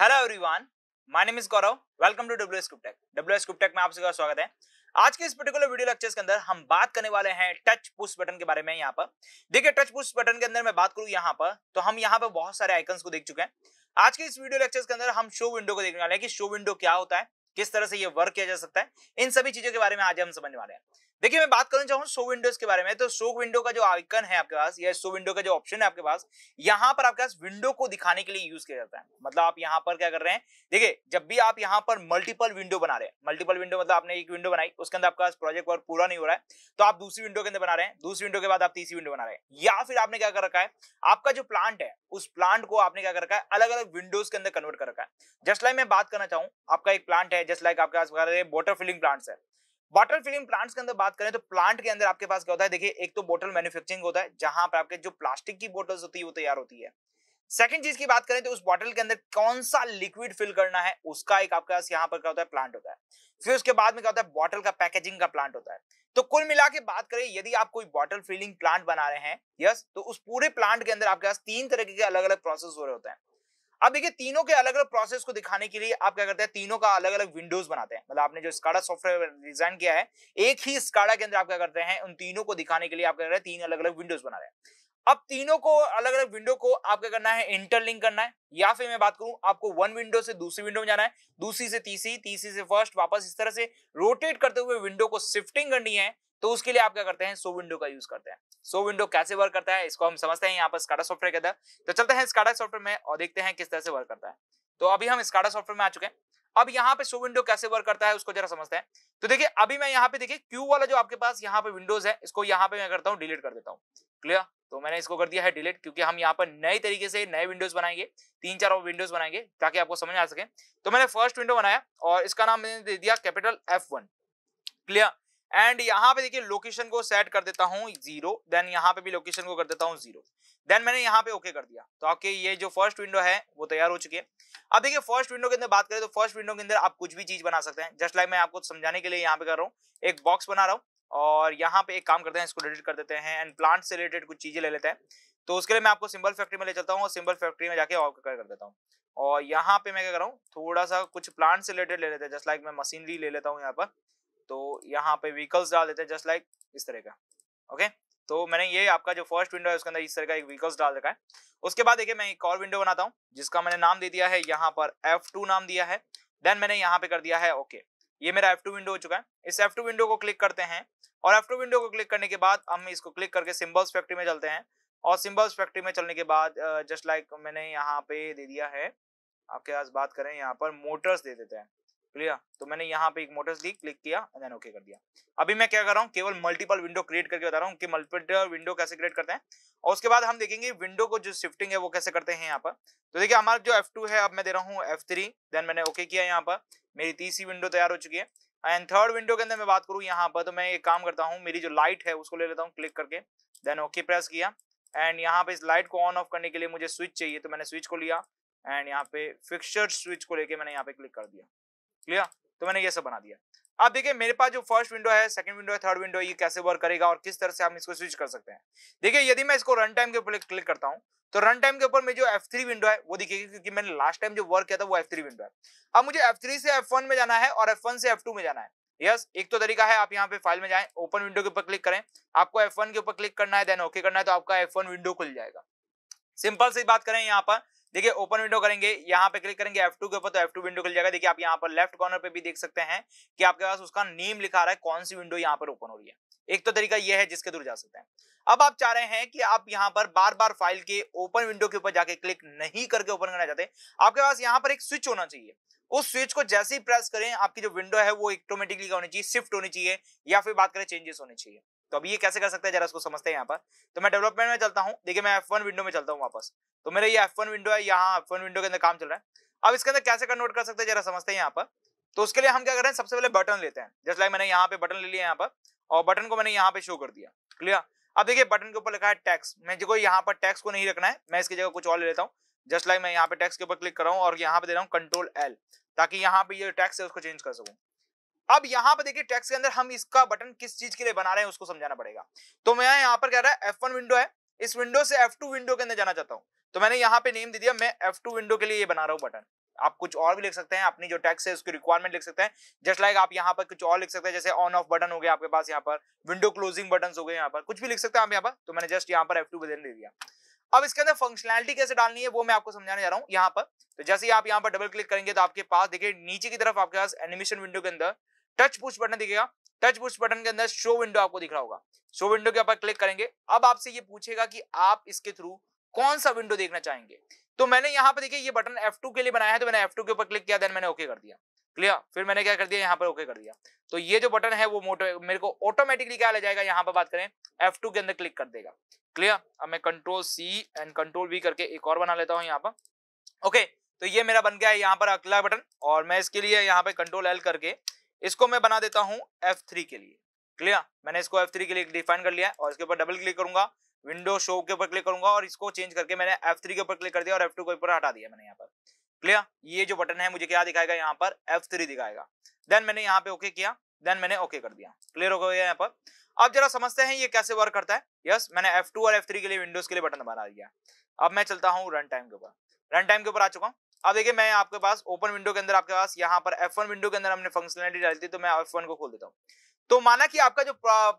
hello everyone my name is Gaurav welcome to W S कुप्टेक W S कुप्टेक में आप सभी का स्वागत है आज के इस पर्टिकुलर वीडियो लेक्चर्स के अंदर हम बात करने वाले हैं टच पुश बटन के बारे में यहाँ पर देखिए टच पुश बटन के अंदर मैं बात करूँ यहाँ पर तो हम यहाँ पर बहुत सारे आइकन को देख चुके हैं आज के इस वीडियो लेक्चर्स के अंदर हम शो विंडो को देखने वाले हैं कि शो विंडो क्या होता है किस तरह से ये वर्क किया जा सकता है इन सभी चीजों के बारे में आज हम समझने वाले हैं देखिए मैं बात करना चाहूँ शो विंडोज के बारे में तो शो विंडो का जो आइकन है आपके पास या शो विंडो का जो ऑप्शन है आपके पास यहाँ पर आपके पास विंडो को दिखाने के लिए यूज किया जाता है मतलब आप यहाँ पर क्या कर रहे हैं देखिए जब भी आप यहाँ पर मल्टीपल विंडो बना रहे हैं मल्टीपल विंडो मतलब आपने एक विंडो बनाई उसके अंदर आपके पास प्रोजेक्ट वर्क पूरा नहीं हो रहा है तो आप दूसरी विंडो के अंदर बना रहे हैं दूसरी विंडो के बाद आप तीसरी विंडो बना रहे हैं या फिर आपने क्या कर रखा है आपका जो प्लांट है उस प्लांट को आपने क्या कर रखा है अलग अलग विंडोज के अंदर कन्वर्ट कर रखा है जस्ट लाइक मैं बात करना चाहूँ आपका एक प्लांट है जस्ट लाइक आपके पास वाटर फिलिंग प्लांट्स है बॉटल फिलिंग प्लांट्स के अंदर बात करें तो प्लांट के अंदर आपके पास क्या होता है देखिए एक तो बोटल मैन्युफैक्चरिंग होता है जहां पर आपके जो प्लास्टिक की बोटल्स होती है वो तैयार होती है सेकंड चीज की बात करें तो उस बॉटल के अंदर कौन सा लिक्विड फिल करना है उसका एक आपके पास यहाँ पर क्या होता है प्लांट होता है फिर उसके बाद में क्या होता है बॉटल का पैकेजिंग का प्लांट होता है तो कुल मिला के बात करें यदि आप कोई बॉटल फिलिंग प्लांट बना रहे हैं यस तो उस पूरे प्लांट के अंदर आपके पास तीन तरीके के अलग अलग प्रोसेस हो रहे होते हैं अब देखिए तीनों के अलग अलग प्रोसेस को दिखाने के लिए आप क्या करते हैं तीनों का अलग अलग विंडोज बनाते हैं मतलब आपने जो स्काडा सॉफ्टवेयर डिजाइन किया है एक ही स्काडा के अंदर आप क्या करते हैं उन तीनों को दिखाने के लिए आप क्या कर रहे हैं तीन अलग अलग विंडोज बना रहे हैं अब तीनों को अलग अलग विंडो को आप क्या करना है इंटरलिंक करना है या फिर मैं बात करूं आपको वन विंडो से दूसरी विंडो में जाना है दूसरी से तीसरी तीसरी से फर्स्ट वापस इस तरह से रोटेट करते हुए विंडो को शिफ्टिंग करनी है तो उसके लिए आप क्या करते हैं सो विंडो का यूज करते हैं सो विंडो कैसे वर्क करता है इसको हम समझते हैं यहाँ पर स्काटा सॉफ्टवेयर के अंदर तो चलते हैं स्काटा सॉफ्टवेयर में और देखते हैं किस तरह से वर्क करता है तो अभी हम स्काटा सॉफ्टवेयर में आ चुके हैं अब यहाँ पे सो विंडो कैसे वर्क करता है उसको जरा समझते हैं तो देखिए अभी मैं यहाँ पे देखिए क्यू वाला जो आपके पास यहाँ पे विंडोज है इसको यहाँ पे मैं करता हूँ डिलीट कर देता हूँ क्लियर तो मैंने इसको कर दिया है डिलीट क्योंकि हम यहाँ पर नए तरीके से नए विंडोज बनाएंगे तीन चार विंडोज बनाएंगे ताकि आपको समझ आ सके तो मैंने फर्स्ट विंडो बनाया और इसका नाम मैंने दे दिया कैपिटल एफ क्लियर एंड यहाँ पे देखिए लोकेशन को सेट कर देता हूँ जीरो देन यहाँ पे भी लोकेशन को कर देता हूँ जीरो देन मैंने यहाँ पे ओके okay कर दिया तो आपके ये जो फर्स्ट विंडो है वो तैयार हो चुकी है अब देखिए फर्स्ट विंडो के अंदर बात करें तो फर्स्ट विंडो के अंदर आप कुछ भी चीज बना सकते हैं जस्ट लाइक मैं आपको समझाने के लिए यहाँ पे कर रहा हूँ एक बॉक्स बना रहा हूँ और यहाँ पे एक काम करते हैं इसको डिलीट कर देते हैं एंड प्लांट से रिलेटेड कुछ चीजें ले लेते हैं तो उसके लिए मैं आपको सिंबल फैक्ट्री में ले चलता हूँ और सिंबल फैक्ट्री में जाके और कर देता हूँ और यहाँ पे मैं क्या कर रहा हूँ थोड़ा सा कुछ प्लांट से रिलेटेड ले लेते हैं जस्ट लाइक मैं मशीनरी ले लेता हूँ यहाँ पर तो यहाँ पे व्हीकल्स डाल देते हैं जस्ट लाइक इस तरह का ओके तो मैंने ये आपका जो फर्स्ट विंडो है उसके अंदर इस तरह का एक व्हीकल्स डाल रखा है उसके बाद देखिए मैं एक और विंडो बनाता हूँ जिसका मैंने नाम दे दिया है यहाँ पर एफ टू नाम दिया है देन मैंने यहाँ पे कर दिया है ओके ये मेरा F2 विंडो हो चुका है इस F2 विंडो को क्लिक करते हैं और F2 विंडो को क्लिक करने के बाद हम इसको क्लिक करके सिम्बल्स फैक्ट्री में चलते हैं और सिम्बल्स फैक्ट्री में चलने के बाद जस्ट लाइक मैंने यहाँ पे दे दिया है आपके पास बात करें यहाँ पर मोटर्स दे देते हैं क्लियर तो मैंने यहाँ पे एक मोटर्स दी क्लिक किया एंड ओके कर दिया अभी मैं क्या कर रहा हूँ केवल मल्टीपल विंडो क्रिएट करके बता रहा हूँ कि मल्टीपल विंडो कैसे क्रिएट करते हैं और उसके बाद हम देखेंगे विंडो को जो शिफ्टिंग है वो कैसे करते हैं यहाँ पर तो देखिए हमारा जो एफ है अब मैं दे रहा हूँ एफ देन मैंने ओके किया यहाँ पर मेरी तीसरी विंडो तैयार हो चुकी है एंड थर्ड विंडो के अंदर मैं बात करूँ यहाँ पर तो मैं एक काम करता हूँ मेरी जो लाइट है उसको ले लेता हूँ क्लिक करके देन ओके प्रेस किया एंड यहाँ पे इस लाइट को ऑन ऑफ करने के लिए मुझे स्विच चाहिए तो मैंने स्विच को लिया एंड यहाँ पे फिक्सर स्विच को लेके मैंने यहाँ पे क्लिक कर दिया क्लियर तो मैंने ये सब बना दिया अब देखिए मेरे पास जो फर्स्ट विंडो है सेकंड विंडो है थर्ड विंडो ये कैसे वर्क करेगा और किस तरह से हम इसको स्विच कर सकते हैं देखिए यदि मैं इसको रन टाइम के ऊपर क्लिक करता हूँ तो रन टाइम के ऊपर में जो F3 विंडो है वो दिखेगी क्योंकि मैंने लास्ट टाइम जो वर्क किया था वो F3 विंडो है अब मुझे F3 से F1 में जाना है और F1 से F2 में जाना है यस yes, एक तो तरीका है आप यहाँ पे फाइल में जाएं ओपन विंडो के ऊपर क्लिक करें आपको F1 के ऊपर क्लिक करना है देन ओके okay करना है तो आपका F1 विंडो खुल जाएगा सिंपल से बात करें यहाँ पर देखिए ओपन विंडो करेंगे यहाँ पे क्लिक करेंगे F2 के ऊपर तो F2 विंडो खुल जाएगा देखिए आप यहाँ पर लेफ्ट कॉर्नर पे भी देख सकते हैं कि आपके पास उसका नेम लिखा रहा है कौन सी विंडो यहाँ पर ओपन हो रही है एक तो तरीका यह है जिसके थ्रू जा सकते हैं अब आप चाह रहे हैं कि आप यहाँ पर बार बार फाइल के ओपन विंडो के ऊपर जाके क्लिक नहीं करके ओपन करना चाहते आपके पास यहाँ पर एक स्विच होना चाहिए उस स्विच को जैसे ही प्रेस करें आपकी जो विंडो है वो ऑटोमेटिकली होनी चाहिए शिफ्ट होनी चाहिए या फिर बात करें चेंजेस होने चाहिए तो अभी ये कैसे कर सकते हैं जरा उसको समझते हैं यहाँ पर तो मैं डेवलपमेंट में चलता हूँ देखिए मैं एफ विंडो में चलता हूँ वापस तो मेरा ये एफ विंडो है यहाँ एफ विंडो के अंदर काम चल रहा है अब इसके अंदर कैसे कन्वर्ट कर सकते हैं जरा समझते हैं यहाँ पर तो उसके लिए हम क्या कर रहे हैं सबसे पहले बटन लेते हैं जस्ट लाइक मैंने यहाँ पे बटन ले लिया यहाँ पर और बटन को मैंने यहाँ पे शो कर दिया क्लियर अब देखिए बटन के ऊपर लिखा है टैक्स मैं को यहाँ पर टैक्स को नहीं रखना है मैं इसकी जगह कुछ और ले लेता हूँ जस्ट लाइक मैं यहाँ पे टैक्स के ऊपर क्लिक कर रहा हूँ और यहाँ पे दे रहा हूँ कंट्रोल एल ताकि यहाँ पे ये टैक्स है उसको चेंज कर सकूँ अब यहां पर देखिए टैक्स के अंदर हम इसका बटन किस चीज के लिए बना रहे हैं उसको समझाना पड़ेगा तो मैं यहाँ पर कह रहा है एफ विंडो है इस विंडो से एफ विंडो के अंदर जाना चाहता हूँ तो मैंने यहाँ पे नेम दे दिया मैं एफ विंडो के लिए ये बना रहा हूँ बटन आप कुछ और भी लिख सकते हैं अपनी जो टैक्स है उसकी रिक्वायरमेंट लिख सकते हैं जस्ट लाइक आप यहाँ पर कुछ और लिख सकते हैं जैसे ऑन ऑफ बटन हो गया आपके पास यहाँ पर विंडो क्लोजिंग बटन हो गए यहाँ पर कुछ भी लिख सकते हैं आप यहाँ पर तो मैंने जस्ट यहाँ पर एफ टू बटन दे दिया अब इसके अंदर फंक्शनलिटी कैसे डालनी है वो मैं आपको समझाने जा रहा हूँ यहाँ पर तो जैसे ही आप यहाँ पर डबल क्लिक करेंगे तो आपके पास देखिए नीचे की तरफ आपके पास एनिमेशन विंडो के अंदर टच पुश बटन दिखेगा टच पुश बटन के अंदर शो विंडो आपको दिख रहा होगा शो विंडो के ऊपर क्लिक करेंगे अब आपसे ये पूछेगा कि आप इसके थ्रू कौन सा विंडो देखना चाहेंगे तो मैंने यहाँ पर देखिए ये बटन F2 के लिए बनाया है तो मैंने F2 के ऊपर क्लिक किया देन मैंने ओके कर दिया क्लियर फिर मैंने क्या कर दिया यहाँ पर ओके कर दिया तो ये जो बटन है वो मोटो मेरे को ऑटोमेटिकली क्या ले जाएगा यहाँ पर बात करें F2 के अंदर क्लिक कर देगा क्लियर अब मैं control C and control V करके एक और बना लेता हूँ यहाँ पर ओके तो ये मेरा बन गया है यहाँ पर अगला बटन और मैं इसके लिए यहाँ पे कंट्रोल एल करके इसको मैं बना देता हूं F3 के लिए क्लियर मैंने इसको F3 के लिए डिफाइन कर लिया और इसके ऊपर डबल क्लिक करूंगा विंडो शो के ऊपर क्लिक करूंगा और इसको चेंज करके मैंने F3 के ऊपर क्लिक कर दिया और F2 के ऊपर हटा दिया मैंने यहाँ पर क्लियर ये जो बटन है मुझे क्या दिखाएगा यहाँ पर F3 दिखाएगा देन मैंने यहाँ पे ओके किया देन मैंने ओके कर दिया क्लियर हो गया यहाँ पर अब जरा समझते हैं ये कैसे वर्क करता है यस yes, मैंने F2 और F3 के लिए विंडोज के लिए बटन बना दिया अब मैं चलता हूँ रन टाइम के ऊपर रन टाइम के ऊपर आ चुका हूँ अब देखिए मैं आपके पास ओपन विंडो के अंदर आपके पास यहाँ पर एफ विंडो के अंदर हमने फंक्शनलिटी डाली थी तो मैं एफ को खोल देता हूँ तो माना कि आपका जो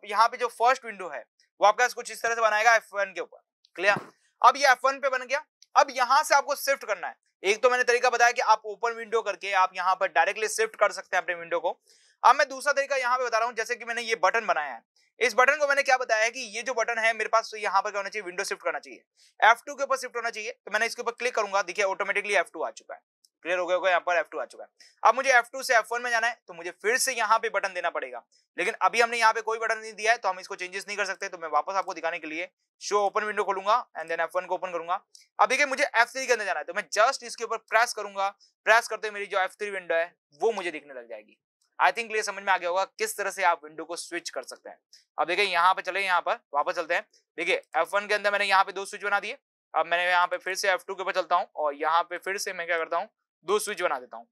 यहाँ पे जो फर्स्ट विंडो है वो आपका कुछ इस तरह से बनाएगा एफ के ऊपर क्लियर अब ये एफ पे बन गया अब यहाँ से आपको शिफ्ट करना है एक तो मैंने तरीका बताया कि आप ओपन विंडो करके आप यहाँ पर डायरेक्टली शिफ्ट कर सकते हैं अपने विंडो को अब मैं दूसरा तरीका यहाँ पे बता रहा हूँ जैसे कि मैंने ये बटन बनाया है इस बटन को मैंने क्या बताया है कि ये जो बटन है मेरे पास तो यहाँ पर क्या होना चाहिए विंडो शिफ्ट करना चाहिए टू के ऊपर शिफ्ट होना चाहिए तो मैंने इसके ऊपर क्लिक करूंगा देखिए ऑटोमेटिकली टू आ चुका है क्लियर हो गया होगा यहाँ पर F2 आ चुका है अब मुझे टू से वन में जाना है तो मुझे फिर से यहाँ पे बटन देना पड़ेगा लेकिन अभी हमने यहाँ पे कोई बटन नहीं दिया है तो हम इसको चेंजेस नहीं कर सकते तो मैं वापस आपको दिखाने के लिए शो ओपन विंडो खोलूंगा एंड देन वन को ओपन करूंगा अब देखिए मुझे थ्री के अंदर जाना है तो मैं जस्ट इसके ऊपर प्रेस करूंगा प्रेस करते मेरी जो F3 विंडो है वो मुझे दिखने लग जाएगी आई थिंक ये समझ में आ गया होगा किस तरह से आप विंडो को स्विच कर सकते हैं अब देखिए यहाँ पे चले यहाँ पर वापस चलते हैं देखिए एफ के अंदर मैंने यहाँ पे दो स्विच बना दिए अब मैंने यहाँ पे फिर से एफ के ऊपर चलता हूँ और यहाँ पे फिर से मैं क्या करता हूँ दो स्विच बना देता हूँ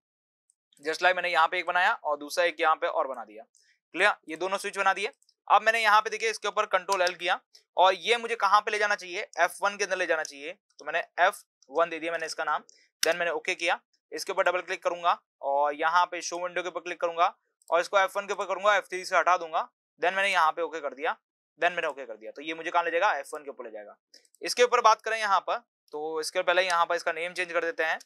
जस्ट लाइक मैंने यहाँ पे एक बनाया और दूसरा एक यहाँ पे और बना दिया क्लियर ये दोनों स्विच बना दिए अब मैंने यहाँ पे देखिए इसके ऊपर कंट्रोल एल किया और ये मुझे कहाँ पे ले जाना चाहिए एफ वन के अंदर ले जाना चाहिए तो मैंने एफ वन दे दिया मैंने इसका नाम देन मैंने ओके किया इसके ऊपर डबल क्लिक करूंगा और यहाँ पे शो विंडो के ऊपर क्लिक करूंगा और इसको एफ के ऊपर करूंगा एफ से हटा दूंगा देन मैंने यहाँ पे ओके कर दिया देन मैंने ओके कर दिया तो ये मुझे कहाँ ले जाएगा एफ के ऊपर ले जाएगा इसके ऊपर बात करें यहाँ पर तो इसके पहले यहाँ पर इसका नेम चेंज कर देते हैं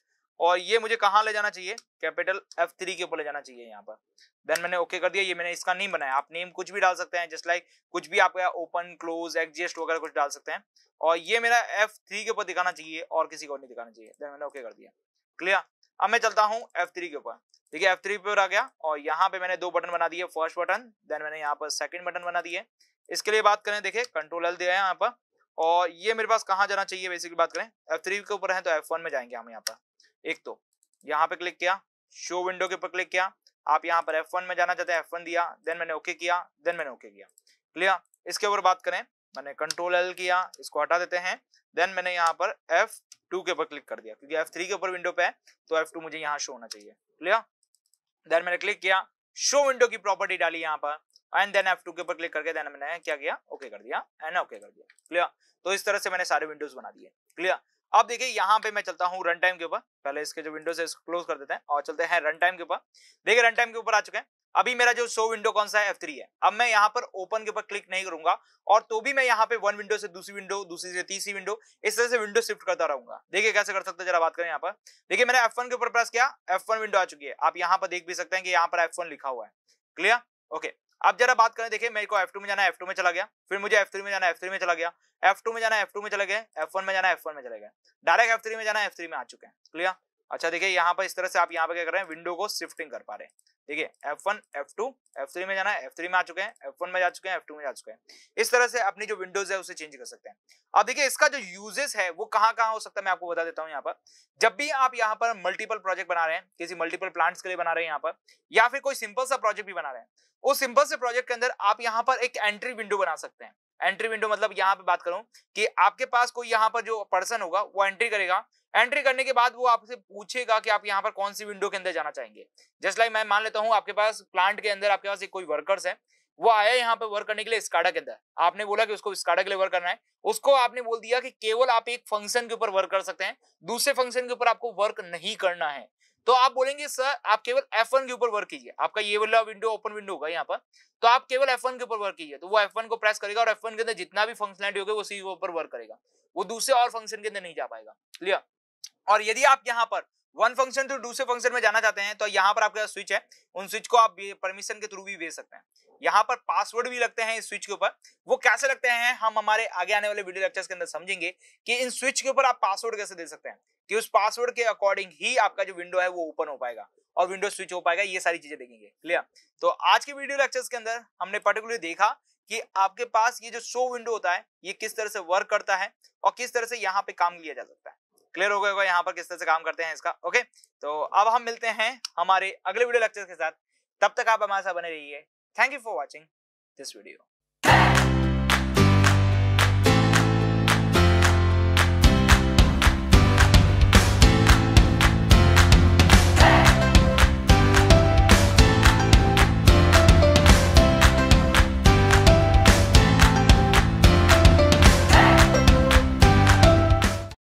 और ये मुझे कहाँ ले जाना चाहिए कैपिटल एफ थ्री के ऊपर ले जाना चाहिए यहाँ पर देन मैंने ओके कर दिया ये मैंने इसका नेम बनाया आप नेम कुछ भी डाल सकते हैं जस्ट लाइक कुछ भी आप ओपन क्लोज एग्जिस्ट वगैरह कुछ डाल सकते हैं और ये मेरा एफ थ्री के ऊपर दिखाना चाहिए और किसी को नहीं दिखाना चाहिए देन मैंने ओके कर दिया क्लियर अब मैं चलता हूँ F3 के ऊपर देखिए F3 थ्री पर आ गया और यहाँ पे मैंने दो बटन बना दिए फर्स्ट बटन देन मैंने यहाँ पर सेकंड बटन बना दिए इसके लिए बात करें देखिए कंट्रोल एल दिया है यहाँ पर और ये मेरे पास कहाँ जाना चाहिए बेसिकली बात करें एफ के ऊपर है तो एफ में जाएंगे हम यहाँ पर एक तो यहाँ पे क्लिक किया शो विंडो के ऊपर क्लिक किया आप यहाँ पर एफ में जाना चाहते हैं एफ दिया देन मैंने ओके किया देन मैंने ओके किया क्लियर इसके ऊपर बात करें मैंने कंट्रोल एल किया इसको हटा देते हैं देन मैंने यहाँ पर एफ टू के ऊपर क्लिक कर दिया क्योंकि एफ थ्री के ऊपर विंडो पे है तो एफ टू मुझे यहाँ शो होना चाहिए क्लियर देन मैंने क्लिक किया शो विंडो की प्रॉपर्टी डाली यहाँ पर एंड देन एफ टू के ऊपर क्लिक करके देन मैंने क्या किया ओके okay कर दिया एंड ओके okay कर दिया क्लियर तो इस तरह से मैंने सारे विंडोज बना दिए क्लियर अब देखिए यहाँ पे मैं चलता हूँ रन टाइम के ऊपर पहले इसके जो विंडोज है इसको क्लोज कर देते हैं और चलते हैं रन टाइम के ऊपर देखिए रन टाइम के ऊपर आ चुके हैं अभी मेरा जो शो विंडो कौन सा है F3 है अब मैं यहाँ पर ओपन के ऊपर क्लिक नहीं करूंगा और तो भी मैं यहाँ पे वन विंडो से दूसरी विंडो दूसरी से तीसरी विंडो इस तरह से विंडो शिफ्ट करता रहूंगा देखिए कैसे कर सकते हैं जरा बात करें यहाँ पर देखिए मैंने F1 के ऊपर प्रेस किया F1 विंडो आ चुकी है आप यहाँ पर देख भी सकते हैं कि यहाँ पर एफ लिखा हुआ है क्लियर ओके अब जरा बात करें देखिए मेरे को एफ में जाना एफ में चला गया फिर मुझे एफ में जाना एफ में चला गया एफ में जाना एफ में चला गया एफ में जाना एफ में चला गया डायरेक्ट एफ में जाना एफ में आ चुके हैं क्लियर अच्छा देखिए यहाँ पर इस तरह से आप यहाँ पर क्या कर रहे हैं विंडो को शिफ्टिंग कर पा रहे हैं देखिए F one F two F three में जाना है एफ थ्री में आ चुके हैं एफ वन में जा चुके हैं एफ टू में जा चुके हैं इस तरह से अपनी जो विंडोज है उसे चेंज कर सकते हैं अब देखिए इसका जो यूजेस है वो कहाँ कहाँ हो सकता है मैं आपको बता देता हूँ यहाँ पर जब भी आप यहाँ पर मल्टीपल प्रोजेक्ट बना रहे हैं किसी मल्टीपल प्लांट्स के लिए बना रहे हैं यहाँ पर या फिर कोई सिंपल सा प्रोजेक्ट भी बना रहे हैं उस सिंपल से प्रोजेक्ट के अंदर आप यहाँ पर एक एंट्री विंडो बना सकते हैं एंट्री विंडो मतलब यहाँ पे बात करूँ कि आपके पास कोई यहाँ पर जो पर्सन होगा वो एंट्री करेगा एंट्री करने के बाद वो आपसे पूछेगा कि आप यहाँ पर कौन सी विंडो के अंदर जाना चाहेंगे जस्ट लाइक मैं मान लेता हूँ आपके पास प्लांट के अंदर आपके पास एक कोई वर्कर्स है वो आया यहाँ पे वर्क करने के लिए स्काडा के अंदर आपने बोला कि उसको स्काडा के लिए वर्क करना है उसको आपने बोल दिया कि केवल आप एक फंक्शन के ऊपर वर्क कर सकते हैं दूसरे फंक्शन के ऊपर आपको वर्क नहीं करना है तो आप बोलेंगे सर आप केवल एफ के ऊपर वर्क कीजिए आपका ये वाला विंडो ओपन विंडो होगा यहाँ पर तो आप केवल एफ के ऊपर वर्क कीजिए तो वो एफ को प्रेस करेगा और एफ के अंदर जितना भी फंक्शनलिटी होगी वो उसी के ऊपर वर्क करेगा वो दूसरे और फंक्शन के अंदर नहीं जा पाएगा क्लियर और यदि आप यहाँ पर वन फंक्शन टू दूसरे फंक्शन में जाना चाहते हैं तो यहाँ पर आपके स्विच है उन स्विच को आप परमिशन के थ्रू भी भेज सकते हैं यहाँ पर पासवर्ड भी लगते हैं इस स्विच के ऊपर वो कैसे लगते हैं हम हमारे आगे आने वाले वीडियो लेक्चर्स के अंदर समझेंगे कि इन स्विच के ऊपर आप पासवर्ड कैसे दे सकते हैं कि उस पासवर्ड के अकॉर्डिंग ही आपका जो विंडो है वो ओपन हो पाएगा और विंडो स्विच हो पाएगा ये सारी चीजें देखेंगे क्लियर तो आज के वीडियो लेक्चर्स के अंदर हमने पर्टिकुलर देखा कि आपके पास ये जो शो विंडो होता है ये किस तरह से वर्क करता है और किस तरह से यहाँ पे काम लिया जा सकता है क्लियर हो गया होगा यहाँ पर किस तरह से काम करते हैं इसका ओके तो अब हम मिलते हैं हमारे अगले वीडियो लेक्चर के साथ तब तक आप हमारे साथ बने रहिए thank you for watching this video